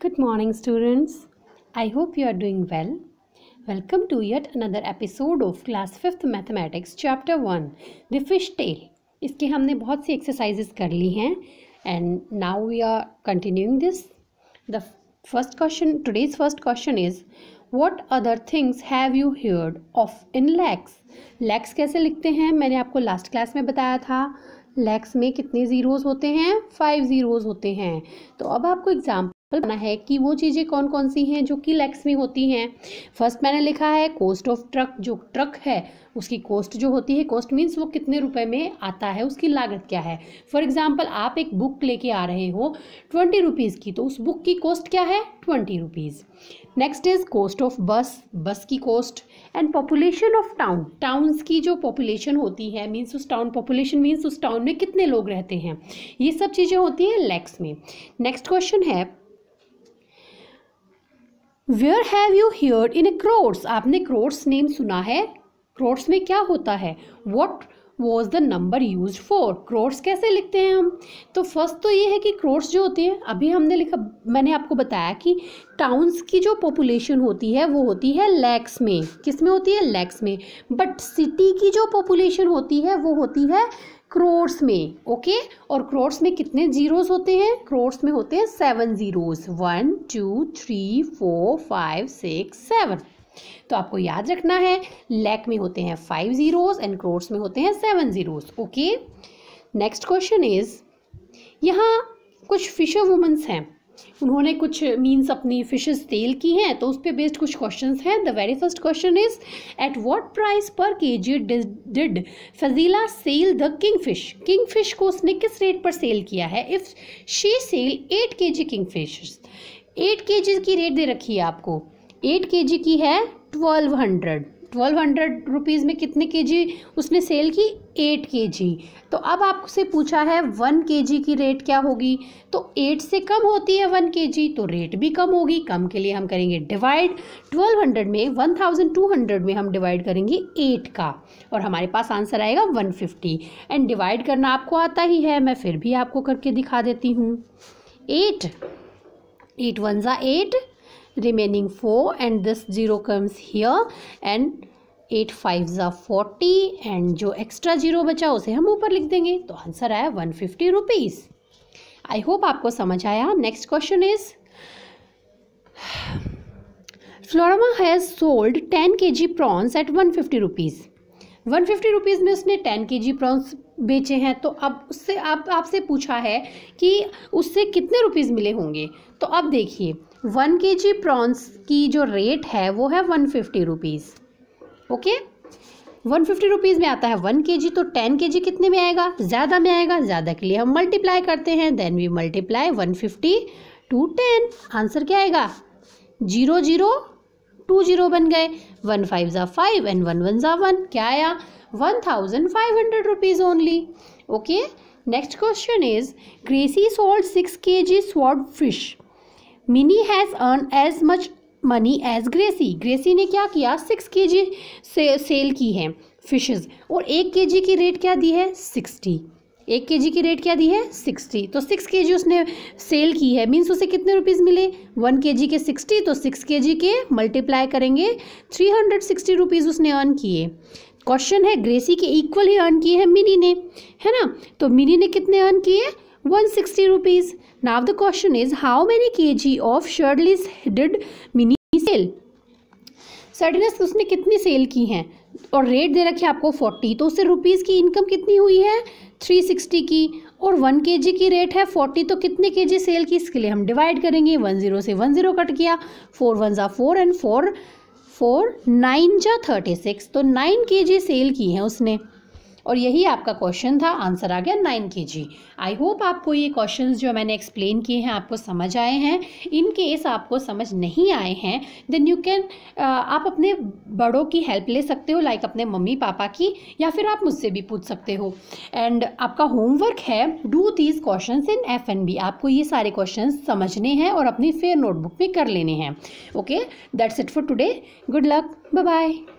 Good morning, students. I hope you are doing well. Welcome to yet another episode of Class 5th Mathematics Chapter 1 The Fish Tail. iske humne bahut si exercises kar li hain and now we are continuing this. The first question, today's first question is What other things have you heard of in lakhs? Lakhs kaise likhte hain maine aapko last class mein bataya tha lakhs में कितने zeros होते हैं five zeros होते हैं तो अब आपको example बताना है कि वो चीज़ें कौन कौन सी हैं जो कि लैक्स में होती हैं फर्स्ट मैंने लिखा है कॉस्ट ऑफ ट्रक जो ट्रक है उसकी कॉस्ट जो होती है कॉस्ट मीन्स वो कितने रुपए में आता है उसकी लागत क्या है फॉर एग्जांपल आप एक बुक लेके आ रहे हो ट्वेंटी रुपीज़ की तो उस बुक की कॉस्ट क्या है twenty rupees next is cost of bus bus की cost and population of town towns की जो पॉपुलेशन होती है मीन्स उस टाउन पॉपुलेशन मीन्स उस टाउन में कितने लोग रहते हैं ये सब चीज़ें होती हैं लैक्स में नेक्स्ट क्वेश्चन है where have you hear in crores आपने क्रोड्स नेम सुना है क्रोड्स में क्या होता है what was the number use for crores कैसे लिखते हैं हम तो फर्स्ट तो ये है कि क्रोर्स जो होते हैं अभी हमने लिखा मैंने आपको बताया कि टाउन्स की जो पॉपुलेशन होती है वो होती है लैक्स में किस में होती है लैक्स में बट सिटी की जो पॉपुलेशन होती है वो होती है क्रोर्स में ओके और क्रोर्स में कितने ज़ीरोज़ होते हैं क्रोर्स में होते हैं seven zeros one two three four five six seven तो आपको याद रखना है लैक में होते हैं फाइव ज़ीरोज़ एंड क्रोर्स में होते हैं seven zeros okay next question is यहाँ कुछ फिशर वुमेंस हैं उन्होंने कुछ मीन्स अपनी फिशेस सेल की हैं तो उस पर बेस्ड कुछ क्वेश्चन हैं the very first question is at what price per K G did Fazila sell the king fish king fish को उसने किस रेट पर सेल किया है इफ़ शी सेल एट के जी किंग फिश एट के जी की रेट दे रखी है आपको एट के जी की है twelve hundred twelve hundred rupees में कितने के जी उसने सेल की एट के जी तो अब आपसे पूछा है वन के जी की रेट क्या होगी तो एट से कम होती है वन के जी तो रेट भी कम होगी कम के लिए हम करेंगे डिवाइड ट्वेल्व हंड्रेड में वन थाउजेंड टू हंड्रेड में हम डिवाइड करेंगे एट का और हमारे पास आंसर आएगा वन फिफ्टी एंड डिवाइड करना आपको आता ही है मैं फिर भी आपको करके दिखा देती हूँ एट एट वन ज़ा eight remaining 4 and this 0 comes here and eight five are forty and जो एक्स्ट्रा जीरो बचा उसे हम ऊपर लिख देंगे तो आंसर आया one fifty rupees I hope आपको समझ आया next question is has has sold ten K G prawns at one fifty rupees one fifty rupees में उसने टेन के जी प्रॉन्स बेचे हैं तो अब उससे अब आप, आपसे पूछा है कि उससे कितने रुपीज़ मिले होंगे तो अब देखिए वन के जी प्रॉन्स की जो रेट है वो है one fifty rupees okay one fifty rupees में आता है वन के जी तो टेन के जी कितने में आएगा ज़्यादा में आएगा ज़्यादा के लिए हम मल्टीप्लाई करते हैं then we multiply one fifty to ten answer क्या आएगा जीरो जीरो टू जीरो बन गए वन फाइव ज़ा फाइव एंड वन वन ज़ा वन क्या आया one thousand five hundred rupees only okay next question is Gracy sold six K G swordfish Mini has earn as much money as Gracy Gracy ने क्या किया six K जी से cell की है fishes और एक के जी की रेट क्या दी है सिक्सटी एक के जी की रेट क्या दी है सिक्सटी तो सिक्स के जी उसने सेल की है मीन्स उसे कितने रुपीज़ मिले वन के जी तो के सिक्सटी तो सिक्स के जी के मल्टीप्लाई करेंगे थ्री हंड्रेड सिक्सटी रुपीज़ उसने अर्न किए क्वेश्चन है ग्रेसी के इक्वल ही अर्न किए हैं मिनी ने है ना तो मिनी ने कितने अर्न किए rupees rupees. Now the question is how many kg of shirtless headed Mini sell सडनेस उसने कितनी सेल की हैं और रेट दे रखी है आपको फोर्टी तो उससे रुपीज़ की इनकम कितनी हुई है थ्री सिक्सटी की और वन के जी की रेट है फोर्टी तो कितने के जी सेल की इसके लिए हम डिवाइड करेंगे वन ज़ीरो से वन ज़ीरो कट किया फोर वन ज़ा four and four four nine जा थर्टी सिक्स तो नाइन के जी सेल की है उसने और यही आपका क्वेश्चन था आंसर आ गया नाइन के जी आई होप आपको ये क्वेश्चन जो मैंने एक्सप्लेन किए हैं आपको समझ आए हैं इन केस आपको समझ नहीं आए हैं देन यू कैन आप अपने बड़ों की हेल्प ले सकते हो लाइक like अपने मम्मी पापा की या फिर आप मुझसे भी पूछ सकते हो एंड आपका होमवर्क है do these questions in F N B आपको ये सारे क्वेश्चन समझने हैं और अपनी फेयर नोटबुक में कर लेने हैं okay that's it for today good luck bye bye